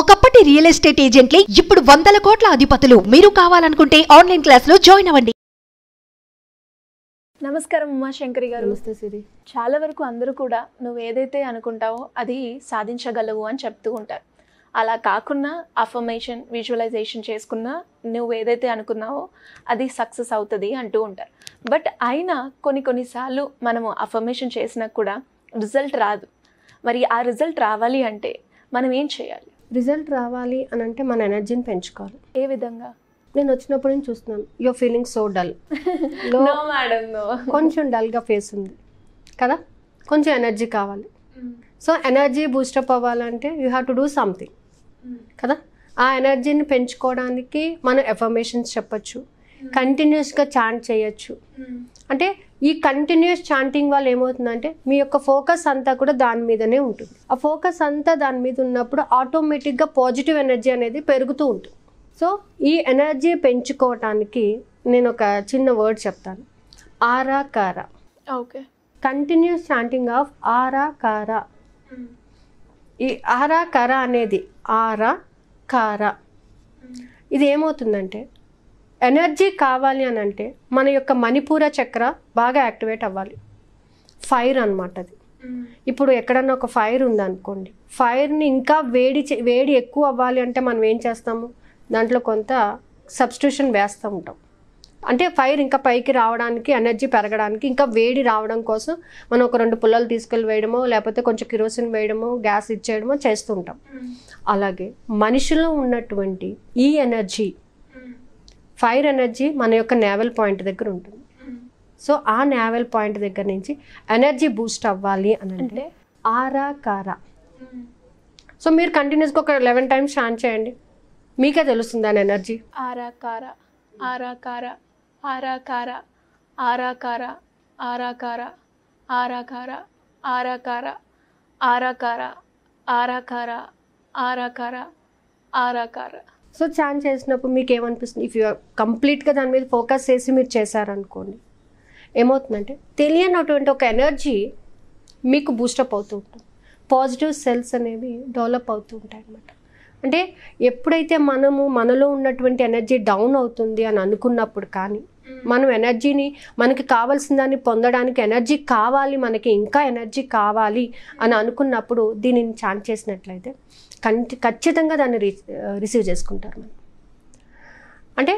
ఒకప్పటి real estate ఏజెంట్లే ఇప్పుడు వందల కోట్ల అధిపతులు మీరు కావాలనుకుంటే ఆన్లైన్ క్లాస్ లో జాయిన్ అవ్వండి నమస్కారం ఉమాశంకరి గారు నమస్తే సిరి చాలా వరకు అందరూ కూడా నువ్వు ఏదైతే అనుకుంటావో అది సాధించగలవు అని చెప్తూ ఉంటారు అలా కాకుండా అఫర్మేషన్ విజువలైజేషన్ చేసుకున్నా నువ్వు ఏదైతే అనుకున్నావో అది సక్సెస్ అవుతుంది అంటూ ఉంటారు బట్ అయినా కొన్ని కొన్నిసార్లు మనము అఫర్మేషన్ చేసినా కూడా రిజల్ట్ రాదు మరి ఆ రిజల్ట్ రావాలి అంటే మనం ఏం చేయాలి రిజల్ట్ రావాలి అని అంటే మన ఎనర్జీని పెంచుకోవాలి ఏ విధంగా నేను వచ్చినప్పుడు నుంచి చూస్తున్నాను యువర్ ఫీలింగ్ సో డల్ కొంచెం డల్గా ఫేస్ ఉంది కదా కొంచెం ఎనర్జీ కావాలి సో ఎనర్జీ బూస్టప్ అవ్వాలంటే you have to do something కదా ఆ ఎనర్జీని పెంచుకోవడానికి మనం ఎఫర్మేషన్స్ చెప్పచ్చు కంటిన్యూస్గా చాంట్ చేయొచ్చు hmm. అంటే ఈ కంటిన్యూస్ చాంటింగ్ వల్ల ఏమవుతుందంటే మీ యొక్క ఫోకస్ అంతా కూడా దాని మీదనే ఉంటుంది ఆ ఫోకస్ అంతా దాని మీద ఉన్నప్పుడు ఆటోమేటిక్గా పాజిటివ్ ఎనర్జీ అనేది పెరుగుతూ ఉంటుంది సో ఈ ఎనర్జీ పెంచుకోవటానికి నేను ఒక చిన్న వర్డ్ చెప్తాను ఆరా కారా ఓకే కంటిన్యూస్ చాంటింగ్ ఆఫ్ ఆరా కారా ఈ ఆరా కర అనేది ఆరా కారా hmm. ఇది ఏమవుతుందంటే ఎనర్జీ కావాలి అని అంటే మన యొక్క మణిపూర చక్ర బాగా యాక్టివేట్ అవ్వాలి ఫైర్ అనమాట అది ఇప్పుడు ఎక్కడన్నా ఒక ఫైర్ ఉందనుకోండి ఫైర్ని ఇంకా వేడి వేడి ఎక్కువ అవ్వాలి అంటే మనం ఏం చేస్తాము దాంట్లో కొంత సబ్స్టిట్యూషన్ వేస్తూ ఉంటాం అంటే ఫైర్ ఇంకా పైకి రావడానికి ఎనర్జీ పెరగడానికి ఇంకా వేడి రావడం కోసం మనం ఒక రెండు పుల్లలు తీసుకెళ్ళి వేయడమో లేకపోతే కొంచెం కిరోసిన్ వేయడమో గ్యాస్ ఇచ్చేయడమో చేస్తుంటాం అలాగే మనిషిలో ఉన్నటువంటి ఈ ఎనర్జీ ఫైర్ ఎనర్జీ మన యొక్క నేవల్ పాయింట్ దగ్గర ఉంటుంది సో ఆ నేవల్ పాయింట్ దగ్గర నుంచి ఎనర్జీ బూస్ట్ అవ్వాలి అని అంటే ఆరా కారా సో మీరు కంటిన్యూస్గా ఒక లెవెన్ టైమ్స్ షాన్ చేయండి మీకే తెలుస్తుంది దాని ఎనర్జీ ఆరా కారా ఆరా కారా ఆరా కారా ఆరా కారా ఆరా కారా ఆరా కారా ఆరా కారా ఆరా కారా ఆరా కారా ఆరా కారా ఆరా కారా సో ఛాన్ చేసినప్పుడు మీకు ఏమనిపిస్తుంది ఇఫ్ యూ కంప్లీట్గా దాని మీద ఫోకస్ చేసి మీరు చేశారనుకోండి ఏమవుతుందంటే తెలియనటువంటి ఒక ఎనర్జీ మీకు బూస్టప్ అవుతూ ఉంటుంది పాజిటివ్ సెల్స్ అనేవి డెవలప్ అవుతూ ఉంటాయి అన్నమాట అంటే ఎప్పుడైతే మనము మనలో ఉన్నటువంటి ఎనర్జీ డౌన్ అవుతుంది అని అనుకున్నప్పుడు కానీ మనం ఎనర్జీని మనకి కావాల్సిన దాన్ని పొందడానికి ఎనర్జీ కావాలి మనకి ఇంకా ఎనర్జీ కావాలి అని అనుకున్నప్పుడు దీనిని ఛాన్ చేసినట్లయితే ఖచ్చితంగా దాన్ని రిసీవ్ చేసుకుంటారు మనం అంటే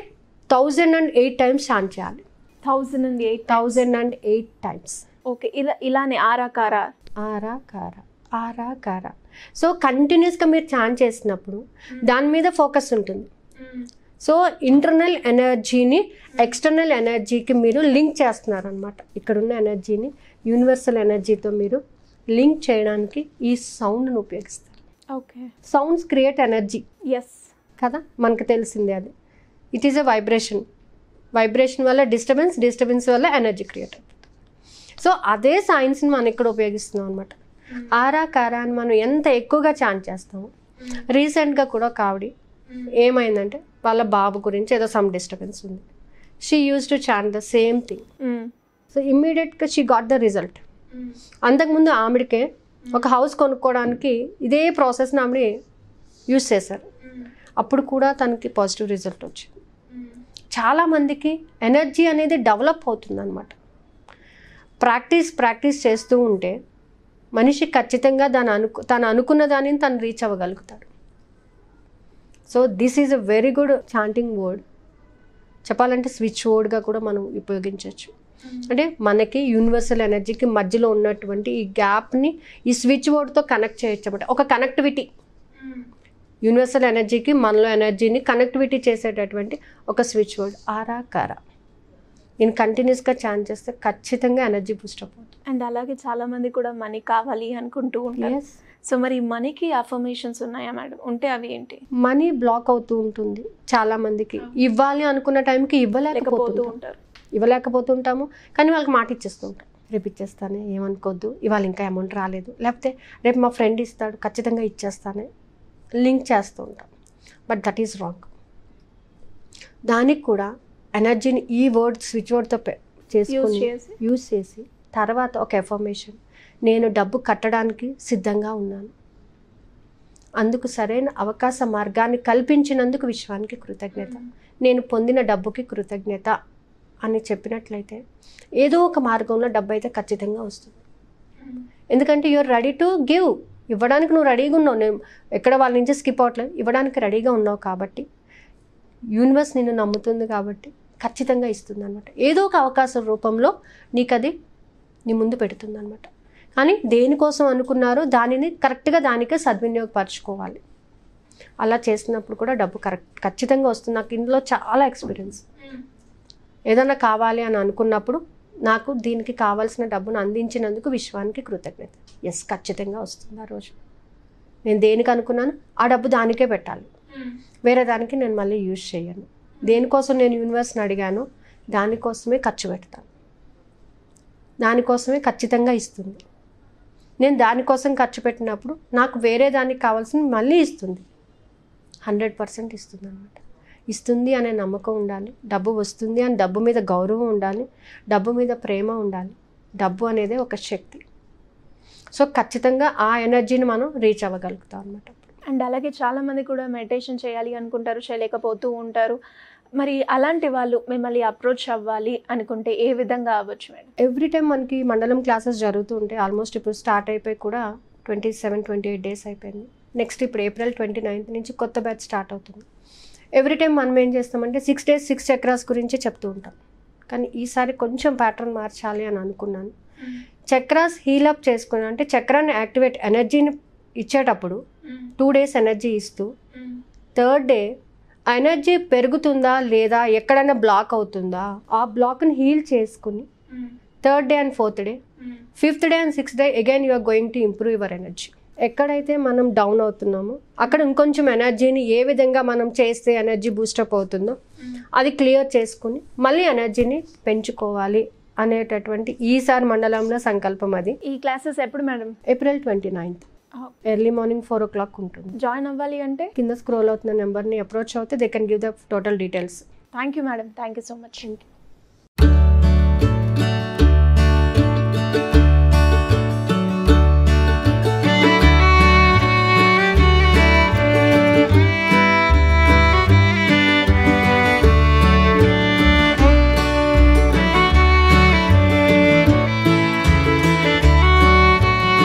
thousand and eight times chant చేయాలి thousand and eight thousand and eight times okay ఇలా ఇలానే ఆరాకార ఆరాకార ఆరాకార సో కంటిన్యూస్గా మీరు ఛాన్ చేసినప్పుడు దాని మీద ఫోకస్ ఉంటుంది సో ఇంటర్నల్ ఎనర్జీని ఎక్స్టర్నల్ ఎనర్జీకి మీరు లింక్ చేస్తున్నారనమాట ఇక్కడున్న ఎనర్జీని యూనివర్సల్ ఎనర్జీతో మీరు లింక్ చేయడానికి ఈ సౌండ్ను ఉపయోగిస్తారు okay sounds create energy yes కదా మనకు తెలిసిందే అది it is a vibration vibration వల్ల డిస్టర్బెన్స్ డిస్టర్బెన్స్ వల్ల ఎనర్జీ క్రియేట్ అవుతుంది సో అదే సైన్స్ని మనం ఇక్కడ ఉపయోగిస్తున్నాం అనమాట hmm. ఆరా కారా అని మనం ఎంత ఎక్కువగా ఛాన్స్ చేస్తాము రీసెంట్గా కూడా కావడి ఏమైందంటే వాళ్ళ బాబు గురించి ఏదో సమ్ డిస్టర్బెన్స్ ఉంది she use to chant the same thing so ఇమ్మీడియట్గా షీ గాట్ ద రిజల్ట్ అంతకుముందు ఆమెడికే ఒక హౌస్ కొనుక్కోవడానికి ఇదే ప్రాసెస్ని ఆమె యూజ్ చేశారు అప్పుడు కూడా తనకి పాజిటివ్ రిజల్ట్ వచ్చింది చాలామందికి ఎనర్జీ అనేది డెవలప్ అవుతుంది అనమాట ప్రాక్టీస్ ప్రాక్టీస్ చేస్తూ ఉంటే మనిషి ఖచ్చితంగా దాని అను తను అనుకున్న దానిని తను రీచ్ అవ్వగలుగుతాడు so this is a very good chanting word చెప్పాలంటే స్విచ్ వర్డ్గా కూడా మనం ఉపయోగించవచ్చు అంటే మనకి యూనివర్సల్ ఎనర్జీకి మధ్యలో ఉన్నటువంటి ఈ గ్యాప్ని ఈ స్విచ్ బోర్డ్తో కనెక్ట్ చేయొచ్చు ఒక కనెక్టివిటీ యూనివర్సల్ ఎనర్జీకి మనలో ఎనర్జీని కనెక్టివిటీ చేసేటటువంటి ఒక స్విచ్ బోర్డ్ ఆరా కారా నేను కంటిన్యూస్గా ఛాన్ చేస్తే ఖచ్చితంగా ఎనర్జీ బూస్ట్ అవుతుంది అండ్ అలాగే చాలామంది కూడా మనీ కావాలి అనుకుంటూ ఉంటారు సో మరి మనీకి అఫర్మేషన్స్ ఉన్నాయా మేడం ఉంటే అవి ఏంటి మనీ బ్లాక్ అవుతూ ఉంటుంది చాలా మందికి ఇవ్వాలి అనుకున్న టైంకి ఇవ్వలేకపోతూ ఉంటారు ఇవ్వలేకపోతుంటాము కానీ వాళ్ళకి మాట ఉంటాం రేపు ఇచ్చేస్తానే ఏమనుకోద్దు ఇవాళ ఇంకా అమౌంట్ రాలేదు లేకపోతే రేపు మా ఫ్రెండ్ ఇస్తాడు ఖచ్చితంగా ఇచ్చేస్తానే లింక్ చేస్తూ ఉంటాం బట్ దట్ ఈస్ రాంగ్ దానికి కూడా ఎనర్జీని ఈ వర్డ్ స్విచ్ వర్డ్తో చేసుకుని యూస్ చేసి తర్వాత ఒక ఎఫర్మేషన్ నేను డబ్బు కట్టడానికి సిద్ధంగా ఉన్నాను అందుకు సరైన అవకాశ మార్గాన్ని కల్పించినందుకు విశ్వానికి కృతజ్ఞత నేను పొందిన డబ్బుకి కృతజ్ఞత అని చెప్పినట్లయితే ఏదో ఒక మార్గంలో డబ్బు అయితే ఖచ్చితంగా వస్తుంది ఎందుకంటే యూఆర్ రెడీ టు గివ్ ఇవ్వడానికి నువ్వు రెడీగా ఉన్నావు నేను ఎక్కడ వాళ్ళ నుంచి స్కిప్ అవట్లేదు ఇవ్వడానికి రెడీగా ఉన్నావు కాబట్టి యూనివర్స్ నిన్ను నమ్ముతుంది కాబట్టి ఖచ్చితంగా ఇస్తుంది అనమాట ఏదో ఒక అవకాశం రూపంలో నీకు అది నీ ముందు పెడుతుంది అనమాట అని దేనికోసం అనుకున్నారో దానిని కరెక్ట్గా దానికి సద్వినియోగపరచుకోవాలి అలా చేసినప్పుడు కూడా డబ్బు కరెక్ట్ ఖచ్చితంగా వస్తుంది నాకు ఇందులో చాలా ఎక్స్పీరియన్స్ ఏదైనా కావాలి అని అనుకున్నప్పుడు నాకు దీనికి కావాల్సిన డబ్బును అందించినందుకు విశ్వానికి కృతజ్ఞత ఎస్ ఖచ్చితంగా వస్తుంది ఆ రోజు నేను దేనికి అనుకున్నాను ఆ డబ్బు దానికే పెట్టాలి వేరే దానికి నేను మళ్ళీ యూజ్ చేయను దేనికోసం నేను యూనివర్స్ని అడిగాను దానికోసమే ఖర్చు పెడతాను దానికోసమే ఖచ్చితంగా ఇస్తుంది నేను దానికోసం ఖర్చు పెట్టినప్పుడు నాకు వేరే దానికి కావాల్సింది మళ్ళీ ఇస్తుంది హండ్రెడ్ పర్సెంట్ ఇస్తుంది అనమాట ఇస్తుంది అనే నమ్మకం ఉండాలి డబ్బు వస్తుంది అని డబ్బు మీద గౌరవం ఉండాలి డబ్బు మీద ప్రేమ ఉండాలి డబ్బు అనేది ఒక శక్తి సో ఖచ్చితంగా ఆ ఎనర్జీని మనం రీచ్ అవ్వగలుగుతాం అనమాట అండ్ అలాగే చాలామంది కూడా మెడిటేషన్ చేయాలి అనుకుంటారు చేయలేకపోతూ ఉంటారు మరి అలాంటి వాళ్ళు మిమ్మల్ని అప్రోచ్ అవ్వాలి అనుకుంటే ఏ విధంగా అవ్వచ్చు మేడం ఎవ్రీ టైం మనకి మండలం క్లాసెస్ జరుగుతూ ఉంటాయి ఆల్మోస్ట్ ఇప్పుడు స్టార్ట్ అయిపోయి కూడా twenty seven twenty eight days అయిపోయింది నెక్స్ట్ ఇప్పుడు ఏప్రిల్ ట్వంటీ నైన్త్ నుంచి కొత్త బ్యాచ్ స్టార్ట్ అవుతుంది ఎవ్రీ టైం మనం ఏం చేస్తామంటే సిక్స్ డేస్ సిక్స్ చక్రాస్ గురించి చెప్తూ ఉంటాం కానీ ఈసారి కొంచెం ప్యాటర్న్ మార్చాలి అని అనుకున్నాను చక్రాస్ హీల్ అప్ అంటే చక్రాన్ని యాక్టివేట్ ఎనర్జీని ఇచ్చేటప్పుడు టూ డేస్ ఎనర్జీ ఇస్తూ థర్డ్ hmm. డే ఎనర్జీ పెరుగుతుందా లేదా ఎక్కడైనా బ్లాక్ అవుతుందా ఆ బ్లాక్ని హీల్ చేసుకుని third day and fourth day fifth day and sixth day again you're going to improve your energy ఎక్కడైతే మనం డౌన్ అవుతున్నామో అక్కడ ఇంకొంచెం ఎనర్జీని ఏ విధంగా మనం చేస్తే ఎనర్జీ బూస్టప్ అవుతుందో అది క్లియర్ చేసుకుని మళ్ళీ ఎనర్జీని పెంచుకోవాలి అనేటటువంటి ఈసారి మండలంలో సంకల్పం అది ఈ క్లాసెస్ ఎప్పుడు madam April twenty ninth early morning four o'clock ఉంటుంది జాయిన్ అవ్వాలి అంటే కింద స్క్రోల్ అవుతున్న నెంబర్ని అప్రోచ్ అవుతే they can give the total details thank you madam thank you so much thank you